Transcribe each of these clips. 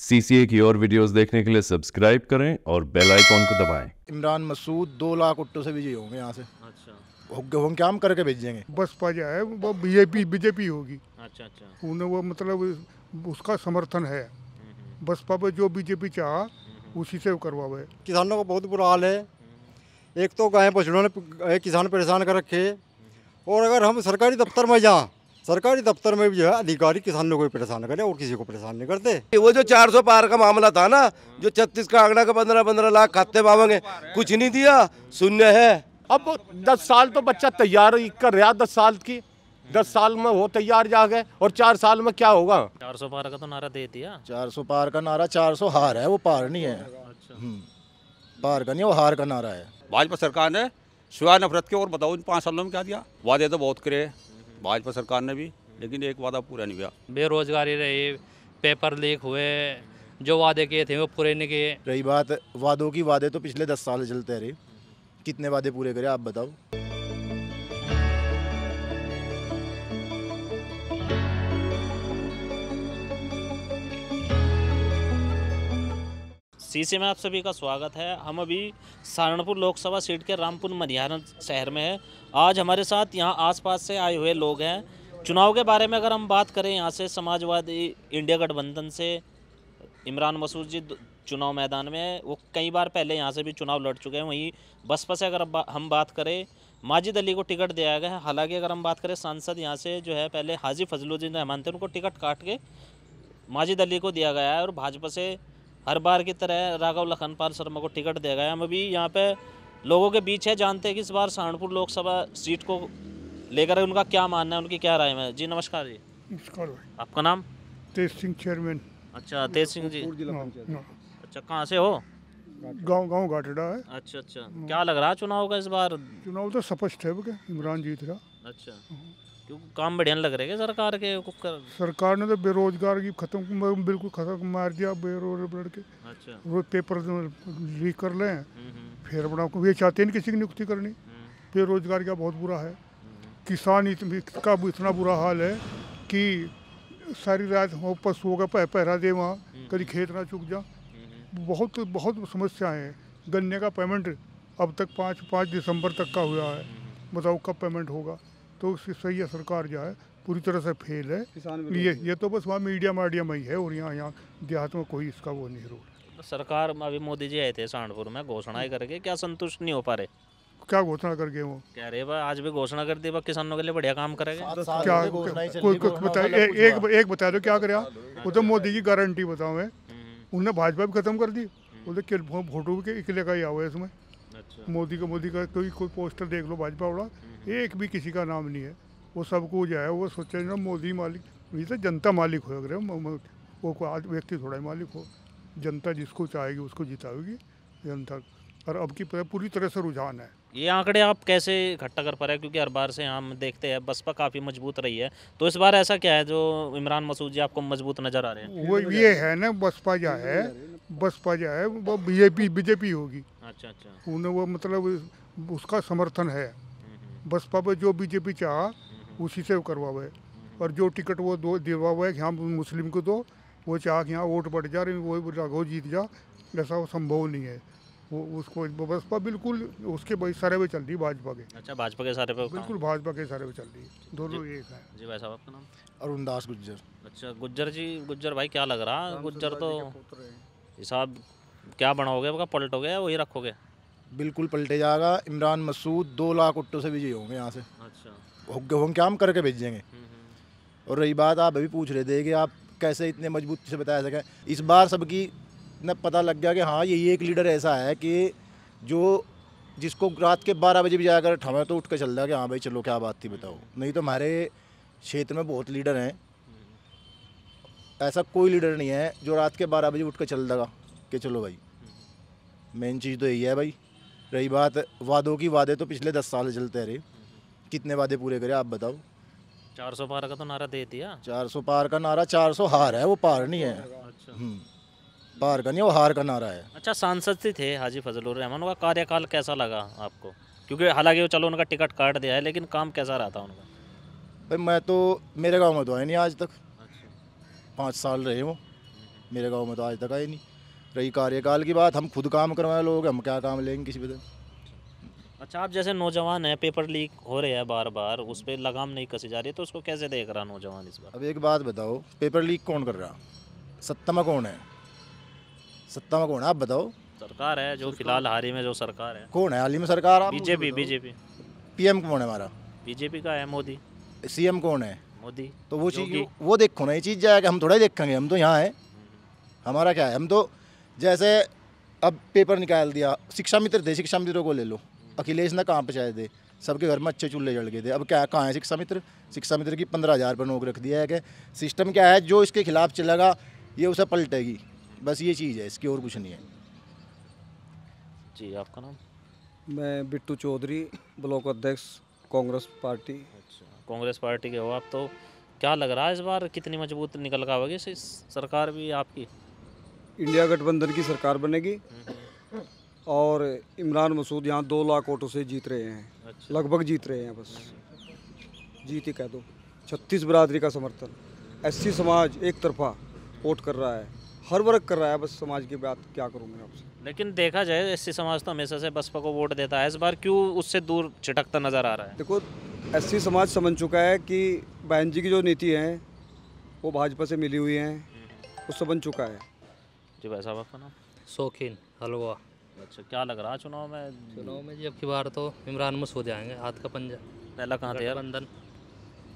CCA की और videos देखने के लिए सब्सक्राइब करें और बेल आइकॉन को दबाएं। इमरान मसूद दो लाख उट्टों से विजयी होंगे यहाँ से अच्छा हम काम करके भेजेंगे बसपा जो है वो बीजेपी बीजेपी होगी अच्छा अच्छा उन्हें वो मतलब उसका समर्थन है हम्म। बसपा पे जो बीजेपी चाह हम्म। उसी से करवा हुए किसानों का बहुत बुरा हाल है एक तो गाय पछड़ों ने किसान परेशान कर रखे और अगर हम सरकारी दफ्तर में जाएँ सरकारी दफ्तर में भी जो है अधिकारी किसान को परेशान करे और किसी को परेशान नहीं करते वो जो 400 पार का मामला था ना जो छत्तीस का आंकड़ा का पंद्रह पंद्रह लाख खाते पावेंगे कुछ नहीं दिया शून्य है अब दस साल तो बच्चा तैयार कर रहा दस साल की दस साल में वो तैयार जा गए और चार साल में क्या होगा चार सौ पार का तो नारा दे दिया चार सौ पार का नारा चार सौ हार है वो पार नहीं है अच्छा। हम्म, पार का नहीं वो हार का नारा है भाजपा सरकार ने सुहा नफरत के और बताओ इन पाँच सालों में क्या दिया वादे तो बहुत करे भाजपा सरकार ने भी लेकिन एक वादा पूरा नहीं हुआ बेरोजगारी रही पेपर लीक हुए जो वादे किए थे वो पूरे नहीं किए रही बात वादों की वादे तो पिछले दस साल चलते रहे कितने वादे पूरे करे आप बताओ सीसी में आप सभी का स्वागत है हम अभी सहारनपुर लोकसभा सीट के रामपुर मनिहारन शहर में है आज हमारे साथ यहाँ आसपास से आए हुए लोग हैं चुनाव के बारे में अगर हम बात करें यहाँ से समाजवादी इंडिया गठबंधन से इमरान मसूद जी चुनाव मैदान में है वो कई बार पहले यहाँ से भी चुनाव लड़ चुके हैं वहीं बसपा से अगर हम बात करें माजिद अली को टिकट दिया गया है हालांकि अगर हम बात करें सांसद यहाँ से जो है पहले हाजी फजलुद्दीन रहमान थे उनको टिकट काट के माजिद अली को दिया गया है और भाजपा से हर बार की तरह राघव लखनपाल शर्मा को टिकट दिया गया हम अभी यहाँ पे लोगों के बीच है जानते हैं कि इस बार सहारनपुर लोकसभा सीट को लेकर उनका क्या मानना है उनकी क्या राय में जी नमस्कार जी नमस्कार आपका नाम तेज सिंह चेयरमैन अच्छा तेज सिंह जी हाँ, हाँ। अच्छा कहाँ से हो गांव गांव घाटड़ा है अच्छा अच्छा हाँ। क्या लग रहा है चुनाव का इस बार चुनाव तो स्पष्ट है इमरान जीत रहा अच्छा क्यों काम बढ़िया लग रहे सरकार के कर... सरकार ने तो बेरोजगार की खत्म बिल्कुल खत्म मार दिया बेरोजगार के अच्छा वो पेपर लीक कर ले हम्म, हम्म। फिर अपना ये चाहते नहीं किसी की नियुक्ति करनी हम्म। बेरोजगार का बहुत बुरा है किसान का इतना बुरा हाल है कि सारी रात हो पशु होगा पह, पहरा दे वहाँ कभी खेत ना चुक जा बहुत बहुत समस्याएं हैं गन्ने का पेमेंट अब तक पाँच पाँच दिसंबर तक का हुआ है बताओ कब पेमेंट होगा तो उसकी सही सरकार जो है पूरी तरह से फेल है ये ये तो बस वहाँ मीडिया माडिया में ही है और यहाँ यहाँ देहात में कोई इसका वो नहीं रोल सरकार अभी मोदी जी आए थे सहारनपुर में घोषणा करके क्या संतुष्ट नहीं हो पा रहे क्या घोषणा कर गए वो कह रहे आज भी घोषणा कर दी किसानों के लिए बढ़िया काम करेगा क्या कोई बताए एक एक बता दो क्या करे वो तो मोदी की गारंटी बताओ मैं हम्म। उन्होंने भाजपा भी खत्म कर दी वो तो फोटो भी इकले का ही हुआ है इसमें अच्छा। मोदी का मोदी का कोई कोई पोस्टर देख लो भाजपा वाला एक भी किसी का नाम नहीं है वो सबको जो है वो सोचे ना मोदी मालिक ये तो जनता मालिक हो अगर वो कोई आज व्यक्ति थोड़ा ही मालिक हो जनता जिसको चाहेगी उसको जिताएगी जनता और अब की पूरी तरह से रुझान है ये आंकड़े आप कैसे इकट्ठा कर पा रहे हैं क्योंकि हर बार से हम देखते हैं बसपा काफ़ी मजबूत रही है तो इस बार ऐसा क्या है जो इमरान मसूद जी आपको मजबूत नज़र आ रहे हैं वो ये है ना बसपा जो है बसपा जो है वो बीजेपी बीजेपी होगी अच्छा अच्छा उन्हें वो मतलब उसका समर्थन है बसपा पे जो बीजेपी चाह उसी से करवावे और जो टिकट वो दो दिलवावे कि हम मुस्लिम को दो वो चाह कि हाँ वोट बढ़ जा रही वो राघव जीत जा ऐसा वो संभव नहीं है वो उसको बसपा बिल्कुल उसके सारे पे चल रही भाजपा के अच्छा भाजपा के सारे पे बिल्कुल भाजपा के सारे पे चल रही है दोनों एक है जी भाई साहब आपका नाम अरुण दास गुज्जर अच्छा गुज्जर जी गुज्जर भाई क्या लग रहा गुज्जर तो हिसाब क्या बनाओगे आपका पलटोगे वही रखोगे बिल्कुल पलटे जाएगा इमरान मसूद दो लाख उट्टों से विजयी होंगे यहाँ से अच्छा होंगे हम करके भेजेंगे हम्म, हम्म। और रही बात आप अभी पूछ रहे थे कि आप कैसे इतने मजबूत से बता सकें इस बार सबकी न पता लग गया कि हाँ यही एक लीडर ऐसा है कि जो जिसको रात के बारह बजे भी जाकर ठमा तो उठ कर चल रहा कि हाँ भाई चलो क्या बात थी बताओ नहीं तो हमारे क्षेत्र में बहुत लीडर हैं हम्म। ऐसा कोई लीडर नहीं है जो रात के बारह बजे उठ कर चल देगा कि चलो भाई मेन चीज़ तो यही है भाई रही बात वादों की वादे तो पिछले दस साल चलते रहे कितने वादे पूरे करे आप बताओ चार सौ पार का तो नारा दे दिया चार सौ पार का नारा चार सौ हार है वो पार नहीं है अच्छा। हम्म। पार का नहीं वो हार का नारा है अच्छा सांसद से थे हाजी फजलुर रहमान का कार्यकाल कैसा लगा आपको क्योंकि हालांकि वो चलो उनका टिकट काट दिया है लेकिन काम कैसा रहा था उनका भाई मैं तो मेरे गाँव में तो आए नहीं आज तक अच्छा। पाँच साल रहे वो मेरे गाँव में तो आज तक आए नहीं रही कार्यकाल की बात हम खुद काम करवाए लोग हम क्या काम लेंगे किसी पे तो। अच्छा आप जैसे नौजवान है पेपर लीक हो रहे हैं बार बार उस पर लगाम नहीं कसी जा रही तो उसको कैसे देख रहा नौजवान इस बार अब एक बात बताओ पेपर लीक कौन कर रहा सत्ता में कौन है सत्ता में कौन है आप बताओ सरकार है जो फिलहाल हाल ही में जो सरकार है कौन है हाल ही में सरकार आप बीजेपी बीजेपी पी कौन है हमारा बीजेपी का है मोदी सी कौन है मोदी तो वो चीज़ वो देखो ना ये चीज़ जाएगा हम थोड़ा ही देखेंगे हम तो यहाँ हैं हमारा क्या है हम तो जैसे अब पेपर निकाल दिया शिक्षा मित्र थे शिक्षा मित्रों को ले लो अखिलेश ने कहाँ पहुँचाए थे सबके घर में अच्छे चूल्हे जड़ गए थे अब क्या कहाँ है शिक्षा मित्र शिक्षा मित्र की पंद्रह हज़ार पर नोक रख दिया है कि सिस्टम क्या है जो इसके खिलाफ चलेगा ये उसे पलटेगी बस ये चीज़ है इसकी और कुछ नहीं है जी आपका नाम मैं बिट्टू चौधरी ब्लॉक अध्यक्ष कांग्रेस पार्टी अच्छा कांग्रेस पार्टी के हो आप तो क्या लग रहा है इस बार कितनी मजबूत निकल का होगी सरकार भी आपकी इंडिया गठबंधन की सरकार बनेगी और इमरान मसूद यहाँ दो लाख वोटों से जीत रहे हैं अच्छा। लगभग जीत रहे हैं बस जीत ही कह दो छत्तीस बरादरी का समर्थन ऐसी समाज एक तरफा वोट कर रहा है हर वर्ग कर रहा है बस समाज की बात क्या करूँ मैं आपसे लेकिन देखा जाए एस समाज तो हमेशा से बसपा को वोट देता है इस बार क्यों उससे दूर छिटकता नज़र आ रहा है देखो एस समाज समझ चुका है कि बहन जी की जो नीति है वो भाजपा से मिली हुई है उससे हम्म। समझ चुका है जी भाई साहब आपका नाम शौकीन हलवा अच्छा क्या लग रहा है चुनाव में चुनाव में जी अब की बार तो इमरान मसूद आएंगे हाथ का पंजा पहला कहाँ था यार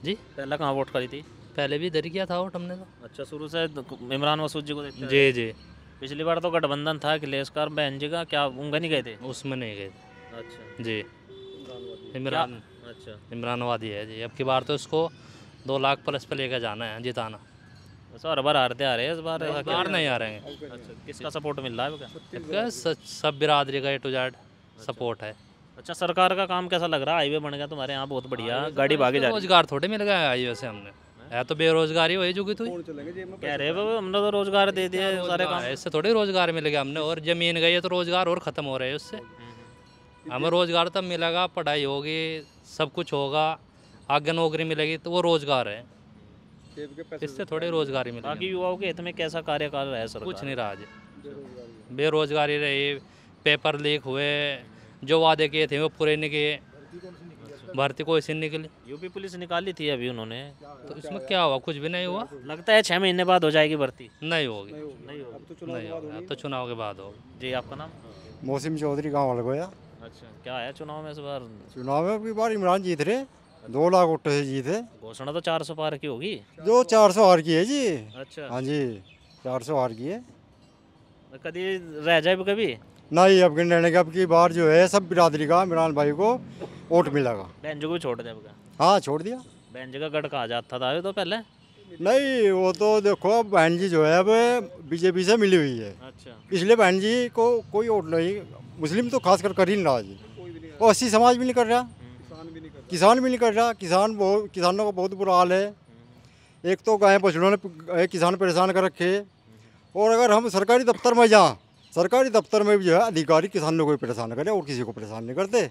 जी पहला कहाँ वोट करी थी पहले भी इधर किया था वोट हमने तो अच्छा शुरू से तो इमरान मसूद जी को जी जी पिछली बार तो गठबंधन था अखिलेश कार बहन जी का क्या उनका नहीं गए थे उसमें नहीं गए थे अच्छा जी इमरान अच्छा इमरान वादी है जी अब की बार तो इसको दो लाख प्लस पे लेकर जाना है जिताना अच्छा हर बार हारते आ रहे हैं इस बार हार नहीं आ रहे हैं अच्छा, अच्छा, किसका सपोर्ट मिल रहा है अच्छा, सब बिरादरी का ए टू जेड सपोर्ट है अच्छा सरकार का काम कैसा लग रहा है हाईवे बन गया तुम्हारे तो यहाँ बहुत बढ़िया हाँ, तो गाड़ी भागे जा रोजगार थोड़े मिल गया हाईवे से हमने है तो बेरोजगारी हो चुकी थी कह रहे बाबा हमने तो रोजगार दे दिया सारे काम हाँ, इससे थोड़े रोजगार मिल गया हमने और जमीन गई है तो रोजगार और ख़त्म हो रहे हैं उससे हम्म, हम्म। हमें रोजगार तब मिलेगा पढ़ाई होगी सब कुछ होगा आगे नौकरी मिलेगी तो वो रोजगार है इससे थोड़े रोजगारी मिले बाकी युवाओं के हित में कैसा कार्यकाल रहा है सर कुछ नहीं रहा आज बेरोजगारी रही पेपर लीक हुए जो वादे किए थे वो पूरे नहीं किए भर्ती को इसी निकली यूपी पुलिस निकाली थी अभी उन्होंने तो इसमें क्या हुआ कुछ भी नहीं हुआ लगता है छः महीने बाद हो जाएगी भर्ती नहीं होगी नहीं होगी नहीं होगी तो, तो चुनाव के बाद होगी जी आपका नाम मौसम चौधरी गाँव वाले अच्छा क्या आया चुनाव में इस बार चुनाव में इमरान जीत रहे दो लाख उठे है जी थे घोषणा तो चार सौ पार की होगी जो चार सौ हार की है जी अच्छा हाँ जी चार सौ हार की है तो कभी रह जाए कभी नहीं अब गिन अब की बार जो है सब बिरादरी का इमरान भाई को वोट मिलेगा बहन जी को छोड़ दे हाँ छोड़ दिया बहन जी का गढ़ कहा जाता था तो पहले नहीं वो तो देखो अब बहन जी जो है अब बीजेपी से मिली हुई है अच्छा इसलिए बहन जी को कोई वोट नहीं मुस्लिम तो खासकर कर ही नहीं रहा जी और अस्सी समाज भी नहीं कर रहा किसान भी नहीं कर रहा किसान बहुत किसानों का बहुत बुरा हाल है एक तो गाय बछड़ों ने किसान परेशान कर रखे और अगर हम सरकारी दफ्तर में जाएँ सरकारी दफ्तर में भी जो है अधिकारी किसानों को भी परेशान करें और किसी को परेशान नहीं करते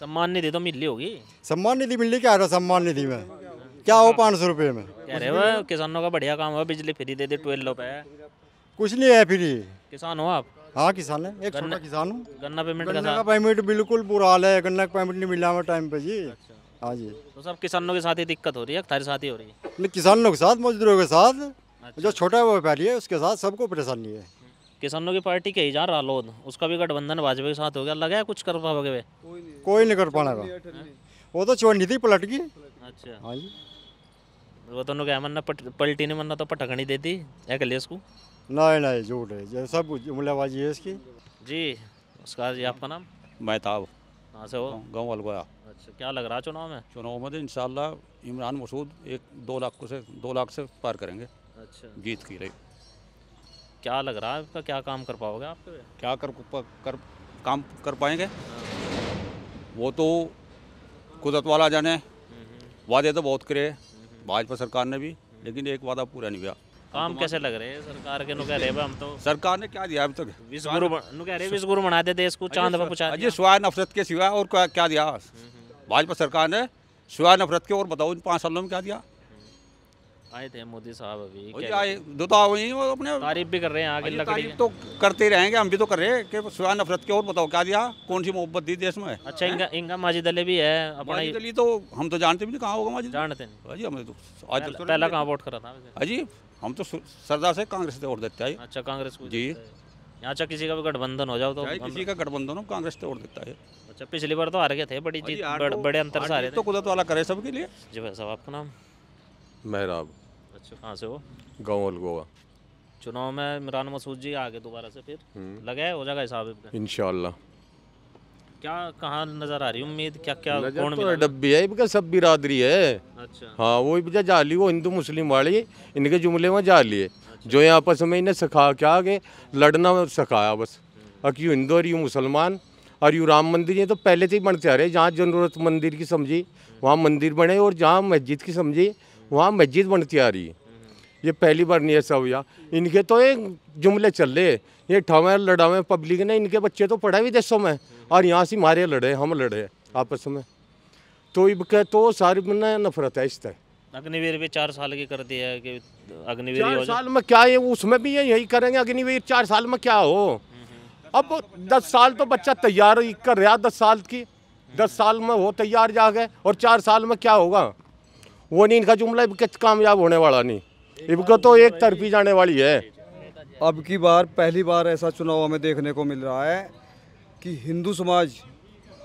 सम्मान निधि तो मिली होगी सम्मान निधि मिल रही क्या रहा सम्मान निधि में क्या हो हाँ। पाँच सौ रुपये में अरे वह किसानों का बढ़िया काम हुआ बिजली फ्री दे दे ट्वेल्व रुपये कुछ नहीं है फ्री किसान हो आप हाँ किसान है एक छोटा किसान हूँ गन्ना पेमेंट गन्ना का पेमेंट बिल्कुल बुरा हाल है गन्ना का पेमेंट नहीं मिला हमें टाइम पे जी अच्छा। हाँ जी तो सब किसानों के साथ ही दिक्कत हो रही है साथ ही हो रही है नहीं किसानों के साथ मजदूरों के साथ अच्छा। जो छोटा व्यापारी है उसके साथ सबको परेशानी है किसानों की पार्टी कही जा रहा लोध उसका भी गठबंधन भाजपा के साथ हो गया लगा कुछ कर पाओगे कोई नहीं कर पाना वो तो चोरनी थी पलट गई अच्छा हाँ जी वो तो क्या मरना पलटी नहीं मरना तो पटकनी देती है कलेस को नहीं नहीं झूठ है सब जुमलेबाजी है इसकी जी उसका जी आपका नाम मेहताब तो कहाँ से हो हाँ, गाँव वाल अच्छा क्या लग रहा है चुनाव में चुनाव में तो इन इमरान मसूद एक दो लाख से दो लाख से पार करेंगे अच्छा जीत की रही क्या लग रहा है आपका क्या काम कर पाओगे आप क्या कर, कर काम कर पाएंगे वो तो कुदरत वाला जाने हम्म, हम्म। वादे तो बहुत करे हम्म, भाजपा सरकार ने भी लेकिन एक वादा पूरा नहीं हुआ काम कैसे लग रहे हैं सरकार के नुकह रहे हम तो सरकार ने क्या दिया अब तक विश्व गुरु बना दे देश को चांद अजय स्वाय नफरत के सिवा और क्या क्या दिया भाजपा सरकार ने स्वाय नफरत के और बताओ इन पाँच सालों में क्या दिया आए थे मोदी साहब अभी आए दो तो हुई अपने तारीफ भी कर रहे हैं आगे तारीफ तो करते रहेंगे हम भी तो कर रहे हैं कि सुहान नफरत के और बताओ क्या दिया कौन सी मोहब्बत दी देश में अच्छा इनका इनका माजी अली भी है अपना दली तो हम तो जानते भी नहीं कहाँ होगा माजी जानते नहीं हमें तो आज तो- पहला कहाँ वोट करा था अजीब हम तो सरदार से कांग्रेस से वोट देते हैं अच्छा कांग्रेस को जी यहाँ अच्छा किसी का भी गठबंधन हो जाओ तो किसी का गठबंधन हो कांग्रेस से वोट देता है अच्छा पिछली बार तो हार गए थे बड़ी जीत तो- बड़े अंतर से हारे तो कुदरत वाला करे सबके लिए जी भाई साहब आपका नाम मेहराब अच्छा कहाँ से हो गाँव गोवा चुनाव में इमरान मसूद जी आगे दोबारा से फिर हम्म। लगे हो जाएगा हिसाब इनशाला क्या कहाँ नजर आ रही उम्मीद क्या क्या कौन तो डब्बी है इनका सब बिरादरी है अच्छा हाँ वो भी जाली वो हिंदू मुस्लिम वाली इनके जुमले में जाली है अच्छा। जो आपस में इन्हें सिखा के आगे लड़ना सिखाया बस हम्म। अक यू हिंदू और यू मुसलमान और यू राम मंदिर ये तो पहले से ही बनते आ रहे जहाँ जरूरत मंदिर की समझी वहाँ मंदिर बने और जहाँ मस्जिद की समझी वहाँ मस्जिद बनती आ रही है ये पहली बार नहीं ऐसा हुआ इनके तो एक जुमले चल रहे ये ठावे लड़ावे पब्लिक ने इनके बच्चे तो पढ़ा भी देशों में और यहाँ से मारे लड़े हम लड़े आपस में तो इबके तो सारी मैंने नफरत है इस तरह अग्निवीर भी चार साल की कर दिया है कि अग्निवीर चार साल में क्या है उसमें भी ये यही करेंगे अग्निवीर चार साल में क्या हो अब दस साल तो बच्चा तैयार कर रहा दस साल की दस साल में हो तैयार जा गए और चार साल में क्या होगा वो नहीं इनका जुमला कामयाब होने वाला नहीं इनको तो एक तरफी जाने वाली है अब की बार पहली बार ऐसा चुनाव हमें देखने को मिल रहा है कि हिंदू समाज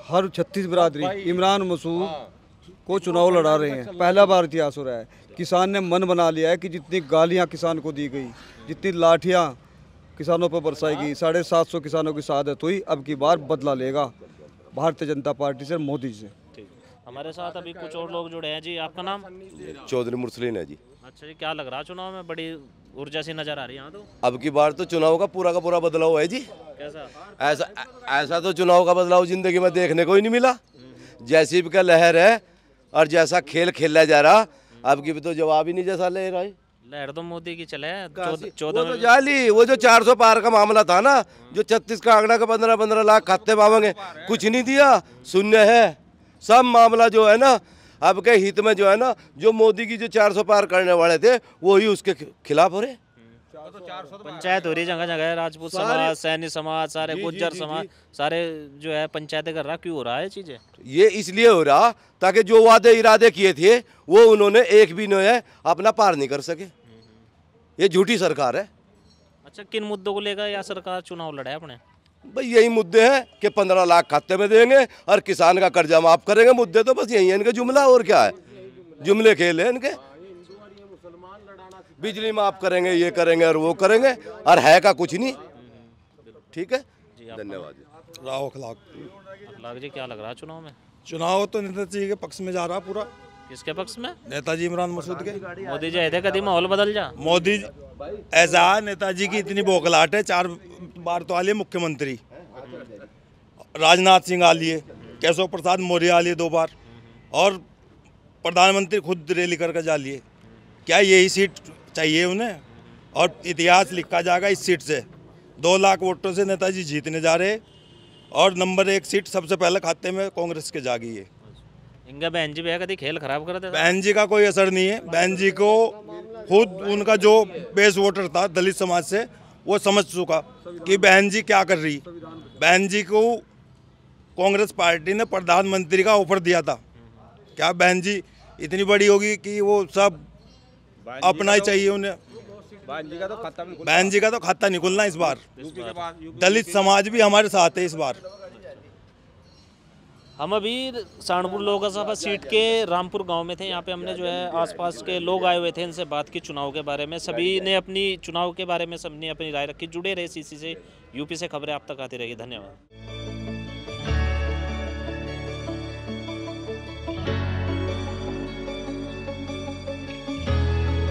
हर छत्तीस बरादरी इमरान मसूद को चुनाव लड़ा रहे हैं पहला बार इतिहास हो रहा है किसान ने मन बना लिया है कि जितनी गालियां किसान को दी गई जितनी लाठियां किसानों पर बरसाई गई साढ़े सात सौ किसानों की शहादत हुई अब की बार बदला लेगा भारतीय जनता पार्टी से मोदी से हमारे साथ अभी कुछ और लोग जुड़े हैं जी आपका नाम चौधरी मुसलिन है जी अच्छा जी क्या लग रहा है चुनाव में बड़ी ऊर्जा से नजर आ रही है तो अब की बार तो चुनाव का पूरा का पूरा बदलाव है जी कैसा ऐसा ऐसा तो चुनाव का बदलाव जिंदगी में देखने को ही नहीं मिला जैसी भी का लहर है और जैसा खेल खेला जा रहा अब की भी तो जवाब ही नहीं जैसा ले रहा है लहर तो मोदी की चले चौदह तो जाली वो जो चार सौ पार का मामला था ना जो छत्तीस का आंकड़ा का पंद्रह पंद्रह लाख खाते मांगे कुछ नहीं दिया शून्य है सब मामला जो है ना आपके हित में जो है ना जो मोदी की जो 400 पार करने वाले थे वो ही उसके खिलाफ हो रहे पंचायत हो रही जगह जगह राजपूत समाज सैनिक समाज सारे गुज्जर समाज सारे जो है पंचायतें कर रहा क्यों हो रहा है चीजें ये इसलिए हो रहा ताकि जो वादे इरादे किए थे वो उन्होंने एक भी नो है अपना पार नहीं कर सके हम्म, हम्म। ये झूठी सरकार है अच्छा किन मुद्दों को लेकर यह सरकार चुनाव लड़ा है अपने भाई यही मुद्दे हैं कि पंद्रह लाख खाते में देंगे और किसान का कर्जा माफ करेंगे मुद्दे तो बस यही है इनके जुमला और क्या है जुमले खेल है इनके बिजली माफ करेंगे ये करेंगे और वो करेंगे और है का कुछ नहीं ठीक है धन्यवाद अखलाक अखलाक जी क्या लग रहा है चुनाव में चुनाव तो नेताजी के पक्ष में जा रहा पूरा किसके पक्ष में नेताजी इमरान मसूद के मोदी जी कभी माहौल बदल जा मोदी ऐसा नेताजी की इतनी बोखलाहट है चार बार तो आलिए मुख्यमंत्री राजनाथ सिंह आलिए केशव प्रसाद मौर्य आलिए दो बार और प्रधानमंत्री खुद रैली करके जा लिए क्या यही सीट चाहिए उन्हें और इतिहास लिखा जाएगा इस सीट से दो लाख वोटों से नेताजी जीतने जा रहे और नंबर एक सीट सबसे पहले खाते में कांग्रेस के जागी है इनका बहन जी भैया कभी खेल खराब कर बहन जी का कोई असर नहीं है बहन जी को खुद उनका जो बेस वोटर था दलित समाज से वो समझ चुका कि बहन जी क्या कर रही बहन जी को कांग्रेस पार्टी ने प्रधानमंत्री का ऑफर दिया था क्या बहन जी इतनी बड़ी होगी कि वो सब अपना ही तो- चाहिए उन्हें बहन जी का तो खाता नहीं खुलना इस बार दलित समाज भी हमारे साथ है इस बार हम अभी सहारनपुर लोकसभा सीट के रामपुर गांव में थे यहाँ पे हमने जो है आसपास के लोग आए हुए थे इनसे बात की चुनाव के बारे में सभी ने अपनी चुनाव के बारे में सबने अपनी राय रखी जुड़े रहे सीसी से यूपी से खबरें आप तक आती रहेगी धन्यवाद